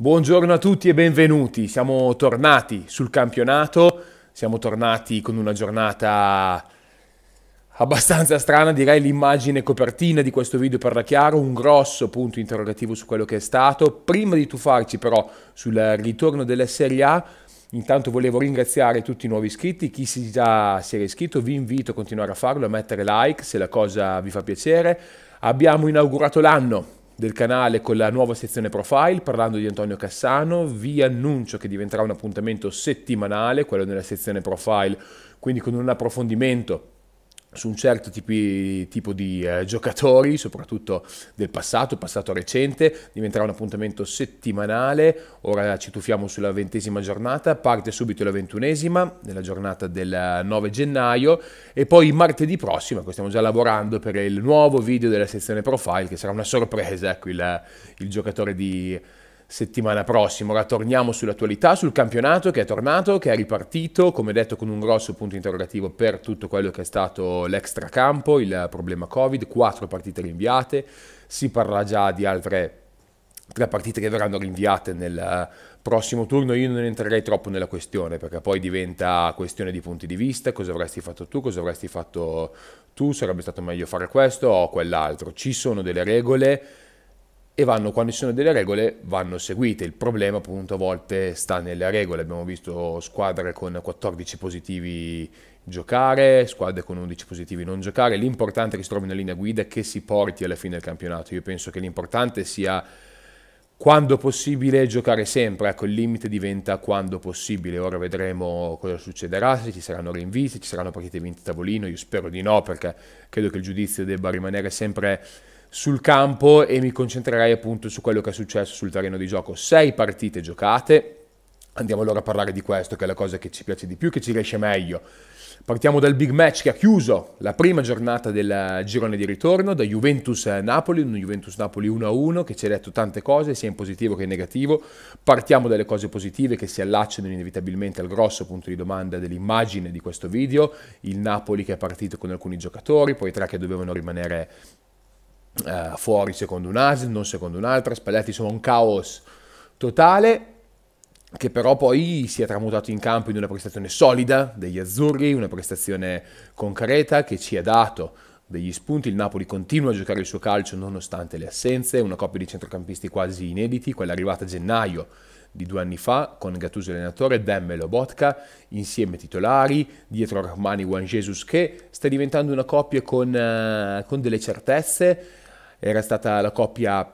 Buongiorno a tutti e benvenuti. Siamo tornati sul campionato, siamo tornati con una giornata abbastanza strana, direi l'immagine copertina di questo video parla chiaro, un grosso punto interrogativo su quello che è stato. Prima di tuffarci però sul ritorno della Serie A, Intanto volevo ringraziare tutti i nuovi iscritti, chi si già si era iscritto vi invito a continuare a farlo, a mettere like se la cosa vi fa piacere. Abbiamo inaugurato l'anno, del canale con la nuova sezione profile parlando di Antonio Cassano. Vi annuncio che diventerà un appuntamento settimanale, quello nella sezione profile, quindi con un approfondimento su un certo tipi, tipo di eh, giocatori, soprattutto del passato, passato recente, diventerà un appuntamento settimanale, ora ci tuffiamo sulla ventesima giornata, parte subito la ventunesima, nella giornata del 9 eh, gennaio, e poi martedì prossimo, ecco, stiamo già lavorando per il nuovo video della sezione profile, che sarà una sorpresa, ecco il, il giocatore di settimana prossima. Ora torniamo sull'attualità, sul campionato che è tornato, che è ripartito, come detto con un grosso punto interrogativo per tutto quello che è stato l'extracampo, il problema Covid, quattro partite rinviate, si parla già di altre tre partite che verranno rinviate nel eh, prossimo turno io non entrerei troppo nella questione perché poi diventa questione di punti di vista cosa avresti fatto tu, cosa avresti fatto tu sarebbe stato meglio fare questo o quell'altro ci sono delle regole e vanno, quando ci sono delle regole, vanno seguite. Il problema appunto a volte sta nelle regole. Abbiamo visto squadre con 14 positivi giocare, squadre con 11 positivi non giocare. L'importante è che si trovi una linea guida che si porti alla fine del campionato. Io penso che l'importante sia quando possibile giocare sempre, ecco il limite diventa quando possibile, ora vedremo cosa succederà, se ci saranno rinvisi, se ci saranno partite vinte a tavolino, io spero di no perché credo che il giudizio debba rimanere sempre sul campo e mi concentrerai appunto su quello che è successo sul terreno di gioco. Sei partite giocate, andiamo allora a parlare di questo che è la cosa che ci piace di più, che ci riesce meglio. Partiamo dal big match che ha chiuso la prima giornata del girone di ritorno da Juventus-Napoli, un Juventus-Napoli 1-1 che ci ha detto tante cose sia in positivo che in negativo. Partiamo dalle cose positive che si allacciano inevitabilmente al grosso punto di domanda dell'immagine di questo video, il Napoli che è partito con alcuni giocatori, poi tre che dovevano rimanere eh, fuori secondo un'ASL, non secondo un'altra, sbagliati sono un caos totale che però poi si è tramutato in campo in una prestazione solida degli azzurri, una prestazione concreta che ci ha dato degli spunti, il Napoli continua a giocare il suo calcio nonostante le assenze, una coppia di centrocampisti quasi inediti, quella arrivata a gennaio di due anni fa con Gattuso allenatore, Demme e Lobotka insieme titolari, dietro Armani Juan Jesus che sta diventando una coppia con, uh, con delle certezze, era stata la coppia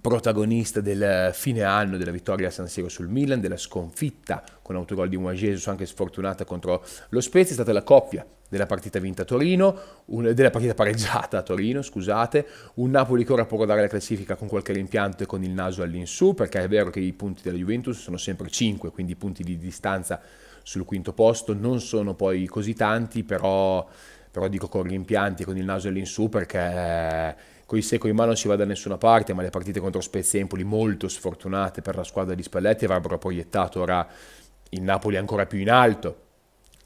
protagonista del eh, fine anno della vittoria a San Siro sul Milan, della sconfitta con autogol di Juan Jesus anche sfortunata contro lo Spezia, è stata la coppia della partita vinta a Torino, un, della partita pareggiata a Torino, scusate, un Napoli che ora può rodare la classifica con qualche rimpianto e con il naso all'insù, perché è vero che i punti della Juventus sono sempre 5, quindi i punti di distanza sul quinto posto non sono poi così tanti, però, però dico con rimpianti e con il naso all'insù perché con i secco in mano non si va da nessuna parte, ma le partite contro Spezia e Empoli molto sfortunate per la squadra di Spalletti avrebbero proiettato ora il Napoli ancora più in alto,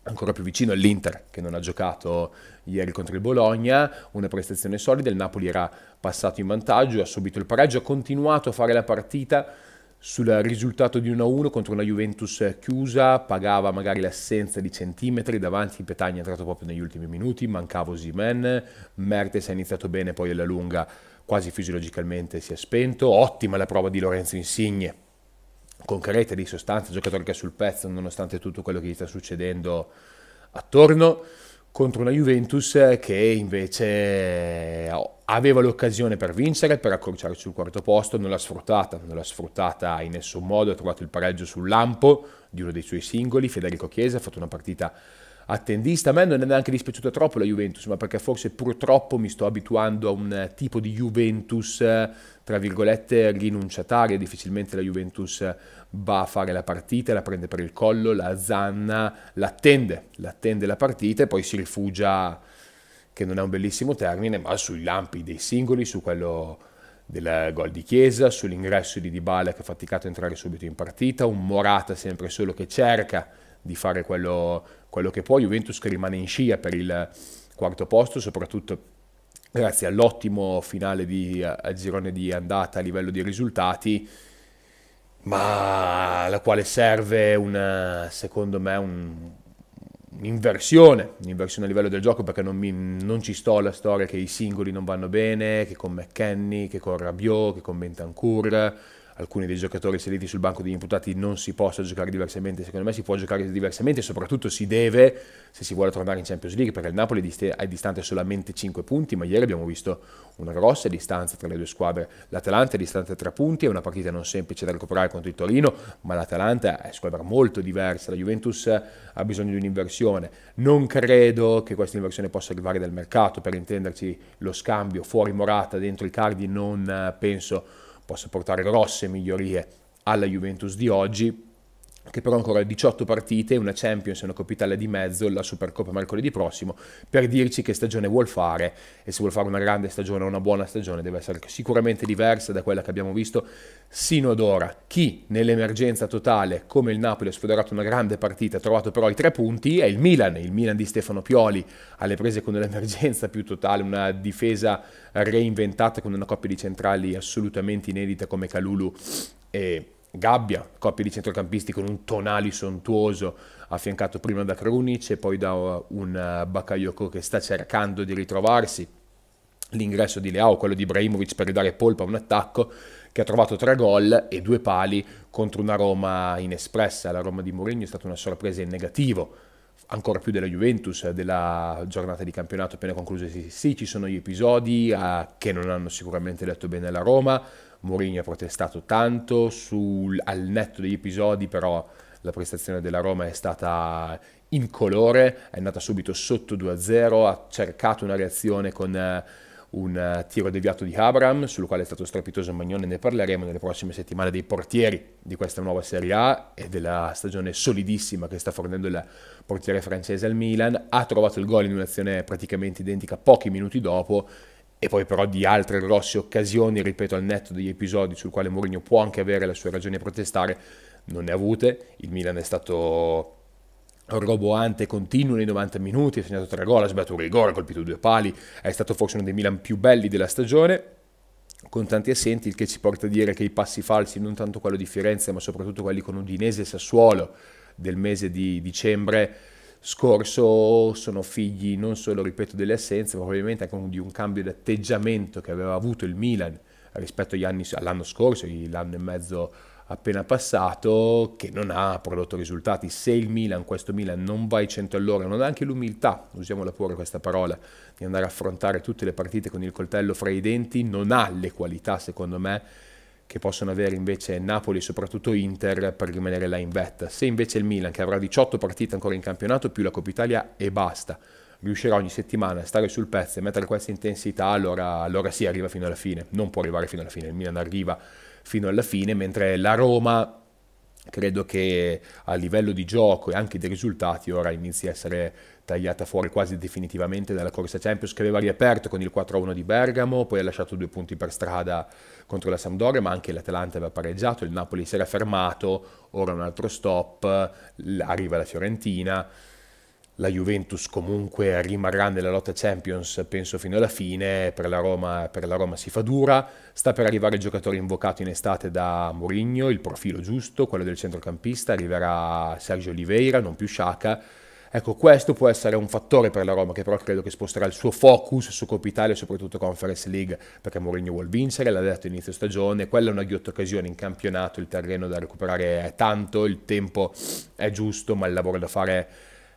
ancora più vicino all'Inter che non ha giocato ieri contro il Bologna, una prestazione solida, il Napoli era passato in vantaggio, ha subito il pareggio, ha continuato a fare la partita sul risultato di 1-1 contro una Juventus chiusa, pagava magari l'assenza di centimetri, davanti Petagna è entrato proprio negli ultimi minuti, mancava Osimen, Mertes ha iniziato bene, poi alla lunga quasi fisiologicamente si è spento, ottima la prova di Lorenzo Insigne, concreta di sostanza, giocatore che è sul pezzo nonostante tutto quello che gli sta succedendo attorno contro una Juventus eh, che invece eh, aveva l'occasione per vincere, per accorciare sul quarto posto, non l'ha sfruttata, non l'ha sfruttata in nessun modo, ha trovato il pareggio sul lampo di uno dei suoi singoli, Federico Chiesa ha fatto una partita attendista. A me non è neanche dispiaciuta troppo la Juventus, ma perché forse purtroppo mi sto abituando a un eh, tipo di Juventus, eh, tra virgolette, rinunciataria. Difficilmente la Juventus eh, va a fare la partita, la prende per il collo, la zanna, l'attende, l'attende la partita e poi si rifugia, che non è un bellissimo termine, ma sui lampi dei singoli, su quello del gol di Chiesa, sull'ingresso di Dybala che ha faticato a entrare subito in partita, un Morata sempre solo che cerca di fare quello, quello che può. Juventus che rimane in scia per il quarto posto, soprattutto grazie all'ottimo finale di al girone di andata a livello di risultati, ma alla quale serve una, secondo me un, un'inversione, un'inversione a livello del gioco perché non, mi, non, ci sto alla storia che i singoli non vanno bene, che con McKenny, che con Rabiot, che con Bentancur alcuni dei giocatori saliti sul banco degli imputati non si possa giocare diversamente, secondo me si può giocare diversamente e soprattutto si deve se si vuole tornare in Champions League, perché il Napoli è distante solamente 5 punti, ma ieri abbiamo visto una grossa distanza tra le due squadre, l'Atalanta è distante 3 punti, è una partita non semplice da recuperare contro il Torino, ma l'Atalanta è squadra molto diversa, la Juventus ha bisogno di un'inversione, non credo che questa inversione possa arrivare dal mercato, per intenderci lo scambio fuori Morata, dentro i Cardi non eh, penso possa portare grosse migliorie alla Juventus di oggi, che però ancora 18 partite, una Champions e una Coppa Italia di mezzo, la Supercoppa mercoledì prossimo, per dirci che stagione vuol fare e se vuol fare una grande stagione o una buona stagione deve essere sicuramente diversa da quella che abbiamo visto sino ad ora. Chi nell'emergenza totale, come il Napoli, ha sfoderato una grande partita, ha trovato però i tre punti, è il Milan, il Milan di Stefano Pioli, alle prese con l'emergenza più totale, una difesa reinventata con una coppia di centrali assolutamente inedita come Calulu e gabbia, coppia di centrocampisti con un Tonali sontuoso affiancato prima da Krunic e poi da uh, un uh, Bakayoko che sta cercando di ritrovarsi, l'ingresso di Leao, quello di Ibrahimovic per ridare polpa a un attacco che ha trovato tre gol e due pali contro una Roma inespressa, la Roma di Mourinho è stata una sorpresa in negativo ancora più della Juventus, della giornata di campionato appena conclusa. Sì, sì, sì, ci sono gli episodi uh, che non hanno sicuramente letto bene la Roma, Mourinho ha protestato tanto, sul, al netto degli episodi però la prestazione della Roma è stata incolore, è andata subito sotto 2-0, ha cercato una reazione con eh, un eh, tiro deviato di Abram, sul quale è stato strepitoso Magnone, ne parleremo nelle prossime settimane dei portieri di questa nuova Serie A e della stagione solidissima che sta fornendo il portiere francese al Milan, ha trovato il gol in un'azione praticamente identica pochi minuti dopo e poi però di altre grosse occasioni, ripeto, al netto degli episodi sul quale Mourinho può anche avere la sua ragione a protestare, non ne ha avute. Il Milan è stato roboante continuo nei 90 minuti, ha segnato tre gol, ha sbattuto un rigore, ha colpito due pali, è stato forse uno dei Milan più belli della stagione, con tanti assenti, il che ci porta a dire che i passi falsi, non tanto quello di Firenze, ma soprattutto quelli con Udinese e Sassuolo del mese di dicembre, scorso sono figli non solo, ripeto, delle assenze, ma probabilmente anche di un cambio di atteggiamento che aveva avuto il Milan rispetto anni, all'anno scorso, l'anno e mezzo appena passato, che non ha prodotto risultati. Se il Milan, questo Milan, non va ai 100 all'ora, non ha anche l'umiltà, usiamola pure questa parola, di andare a affrontare tutte le partite con il coltello fra i denti, non ha le qualità, secondo me, che possono avere invece Napoli e soprattutto Inter per rimanere là in vetta. Se invece il Milan, che avrà 18 partite ancora in campionato, più la Coppa Italia e basta, riuscirà ogni settimana a stare sul pezzo e mettere questa intensità, allora, allora sì, arriva fino alla fine. Non può arrivare fino alla fine, il Milan arriva fino alla fine, mentre la Roma credo che a livello di gioco e anche di risultati ora inizi a essere tagliata fuori quasi definitivamente dalla corsa Champions che aveva riaperto con il 4-1 di Bergamo, poi ha lasciato due punti per strada contro la Sampdoria, ma anche l'Atalanta aveva pareggiato, il Napoli si era fermato, ora un altro stop, arriva la Fiorentina, la Juventus comunque rimarrà nella lotta Champions penso fino alla fine, per la Roma, per la Roma si fa dura, sta per arrivare il giocatore invocato in estate da Mourinho, il profilo giusto, quello del centrocampista, arriverà Sergio Oliveira, non più Sciacca, Ecco, questo può essere un fattore per la Roma, che però credo che sposterà il suo focus su Coppa Italia soprattutto Conference League, perché Mourinho vuole vincere, l'ha detto inizio stagione, quella è una ghiotta occasione in campionato, il terreno da recuperare è tanto, il tempo è giusto, ma il lavoro da fare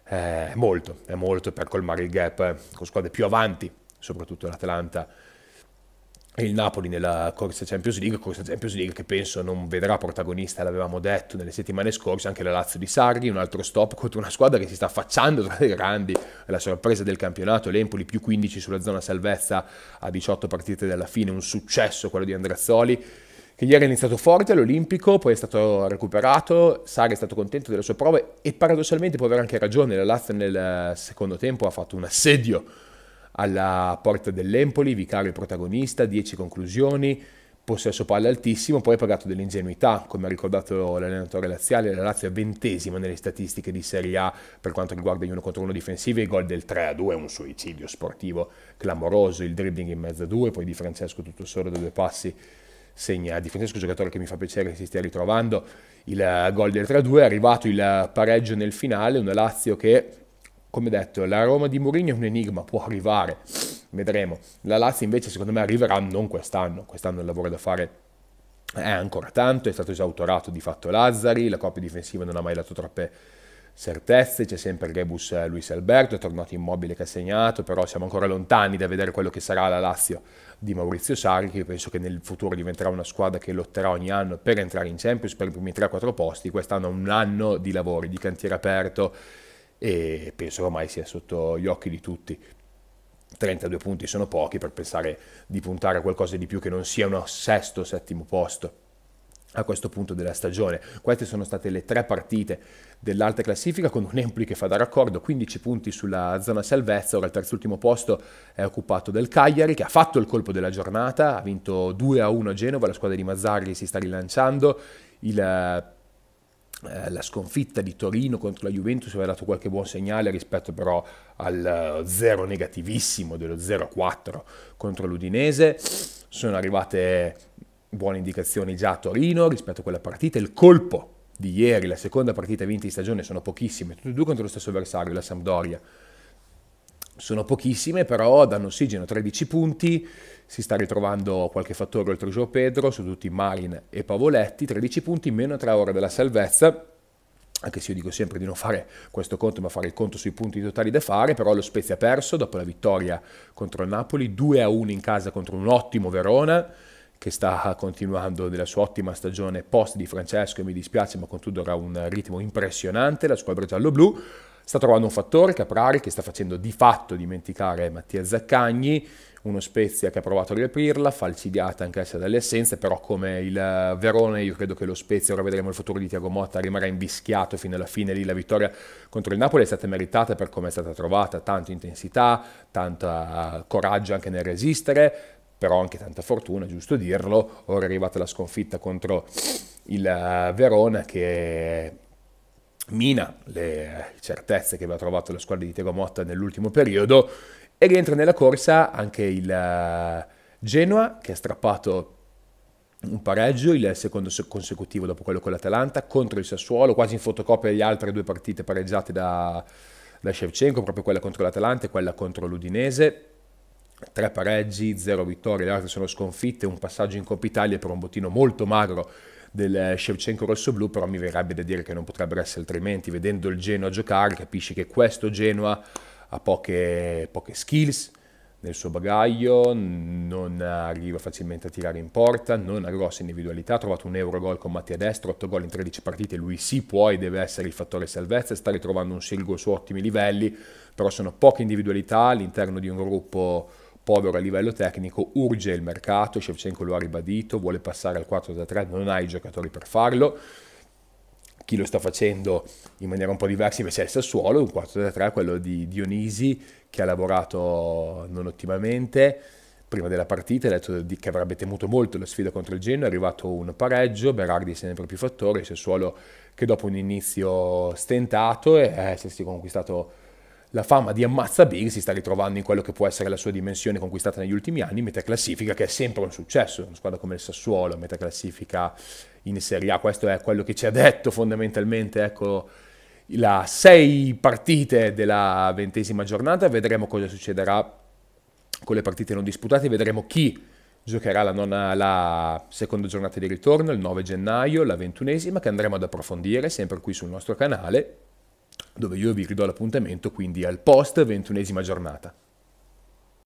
è molto, è molto per colmare il gap con squadre più avanti, soprattutto l'Atalanta e il Napoli nella corsa Champions League, corsa Champions League che penso non vedrà protagonista, l'avevamo detto nelle settimane scorse, anche la Lazio di Sarri, un altro stop contro una squadra che si sta affacciando tra le grandi, la sorpresa del campionato, l'Empoli più 15 sulla zona salvezza a 18 partite dalla fine, un successo quello di Andreazzoli, che ieri è iniziato forte all'Olimpico, poi è stato recuperato, Sarri è stato contento delle sue prove e paradossalmente può avere anche ragione, la Lazio nel secondo tempo ha fatto un assedio alla porta dell'Empoli, vicario protagonista, 10 conclusioni, possesso palle altissimo, poi ha pagato dell'ingenuità, come ha ricordato l'allenatore laziale, la Lazio è ventesima nelle statistiche di Serie A per quanto riguarda gli 1 contro 1 difensivi, il gol del 3-2 un suicidio sportivo clamoroso, il dribbling in mezzo a due, poi di Francesco tutto solo da due passi segna Di Francesco, giocatore che mi fa piacere che si stia ritrovando, il gol del 3-2, è arrivato il pareggio nel finale, una Lazio che come detto, la Roma di Mourinho è un enigma, può arrivare, vedremo. La Lazio invece secondo me arriverà non quest'anno, quest'anno il lavoro da fare è ancora tanto, è stato esautorato di fatto Lazzari, la coppia difensiva non ha mai dato troppe certezze, c'è sempre Rebus eh, Luis Alberto, è tornato immobile che ha segnato, però siamo ancora lontani da vedere quello che sarà la Lazio di Maurizio Sarri, che penso che nel futuro diventerà una squadra che lotterà ogni anno per entrare in Champions per i primi 3-4 posti, quest'anno è un anno di lavori, di cantiere aperto, e penso ormai sia sotto gli occhi di tutti. 32 punti sono pochi per pensare di puntare a qualcosa di più che non sia uno sesto o settimo posto a questo punto della stagione. Queste sono state le tre partite dell'alta classifica con un Empoli che fa da raccordo, 15 punti sulla zona salvezza, ora il terzultimo posto è occupato del Cagliari che ha fatto il colpo della giornata, ha vinto 2 a 1 a Genova, la squadra di Mazzarri si sta rilanciando, il eh, eh, la sconfitta di Torino contro la Juventus aveva dato qualche buon segnale rispetto però al eh, zero negativissimo dello 0-4 contro l'Udinese. Sono arrivate buone indicazioni già a Torino rispetto a quella partita. Il colpo di ieri, la seconda partita vinta di stagione, sono pochissime, tutte e due contro lo stesso avversario, la Sampdoria. Sono pochissime, però danno ossigeno 13 punti, si sta ritrovando qualche fattore oltre Gio Pedro su tutti Marin e Pavoletti, 13 punti, meno 3 ore della salvezza, anche se io dico sempre di non fare questo conto ma fare il conto sui punti totali da fare, però lo Spezia ha perso dopo la vittoria contro il Napoli, 2 a 1 in casa contro un ottimo Verona che sta continuando nella sua ottima stagione post di Francesco e mi dispiace ma con Tudor ha un ritmo impressionante, la squadra giallo-blu sta trovando un fattore, Caprari, che sta facendo di fatto dimenticare Mattia Zaccagni, uno Spezia che ha provato a riaprirla, falcidiata anch'essa dalle essenze, però come il eh, Verone io credo che lo Spezia, ora vedremo il futuro di Tiago Motta, rimarrà invischiato fino alla fine lì la vittoria contro il Napoli è stata meritata per come è stata trovata, tanta intensità, tanto eh, coraggio anche nel resistere, però anche tanta fortuna, giusto dirlo, ora è arrivata la sconfitta contro il eh, Verona che mina le certezze che aveva trovato la squadra di Tiago Motta nell'ultimo periodo e rientra nella corsa anche il eh, Genoa che ha strappato un pareggio, il secondo consecutivo dopo quello con l'Atalanta, contro il Sassuolo, quasi in fotocopia le altre due partite pareggiate da, da Shevchenko, proprio quella contro l'Atalanta e quella contro l'Udinese. Tre pareggi, zero vittorie, le altre sono sconfitte, un passaggio in Coppa Italia per un bottino molto magro del eh, Shevchenko rosso-blu, però mi verrebbe da dire che non potrebbero essere altrimenti, vedendo il Genoa giocare capisci che questo Genoa ha poche, poche skills nel suo bagaglio, non arriva facilmente a tirare in porta, non ha grosse individualità, ha trovato un euro gol con Mattia Destro, 8 gol in 13 partite, lui sì può e deve essere il fattore salvezza, sta ritrovando un Silgo su ottimi livelli, però sono poche individualità all'interno di un gruppo povero a livello tecnico, urge il mercato, Shevchenko lo ha ribadito, vuole passare al 4-3, non ha i giocatori per farlo, chi lo sta facendo in maniera un po' diversa invece è il Sassuolo, un 4-3-3, quello di Dionisi che ha lavorato non ottimamente prima della partita, ha detto che avrebbe temuto molto la sfida contro il Genoa, è arrivato un pareggio, Berardi sempre più fattore, il Sassuolo che dopo un inizio stentato è essersi eh, conquistato la fama di Ammazza Big si sta ritrovando in quello che può essere la sua dimensione conquistata negli ultimi anni, metà classifica, che è sempre un successo, una squadra come il Sassuolo, metà classifica in Serie A, questo è quello che ci ha detto fondamentalmente, ecco, la sei partite della ventesima giornata, vedremo cosa succederà con le partite non disputate, vedremo chi giocherà la, nona, la, seconda giornata di ritorno il 9 gennaio, la ventunesima, che andremo ad approfondire sempre qui sul nostro canale dove io vi ridò l'appuntamento quindi al post ventunesima giornata.